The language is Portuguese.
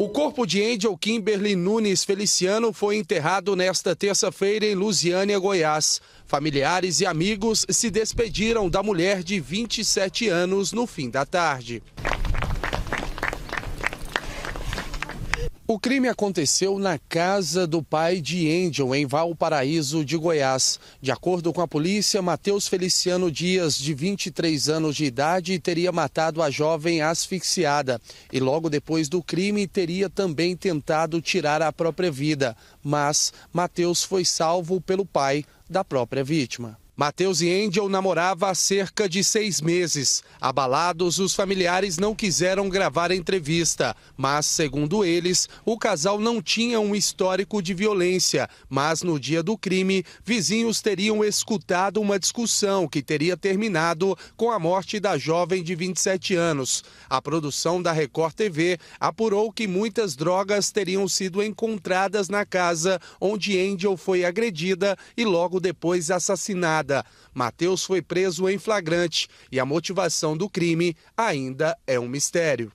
O corpo de Angel Kimberly Nunes Feliciano foi enterrado nesta terça-feira em Lusiânia, Goiás. Familiares e amigos se despediram da mulher de 27 anos no fim da tarde. O crime aconteceu na casa do pai de Angel, em Valparaíso de Goiás. De acordo com a polícia, Matheus Feliciano Dias, de 23 anos de idade, teria matado a jovem asfixiada e, logo depois do crime, teria também tentado tirar a própria vida. Mas Matheus foi salvo pelo pai da própria vítima. Mateus e Angel namorava há cerca de seis meses. Abalados, os familiares não quiseram gravar a entrevista, mas, segundo eles, o casal não tinha um histórico de violência. Mas no dia do crime, vizinhos teriam escutado uma discussão que teria terminado com a morte da jovem de 27 anos. A produção da Record TV apurou que muitas drogas teriam sido encontradas na casa onde Angel foi agredida e logo depois assassinada madrugada. Matheus foi preso em flagrante e a motivação do crime ainda é um mistério.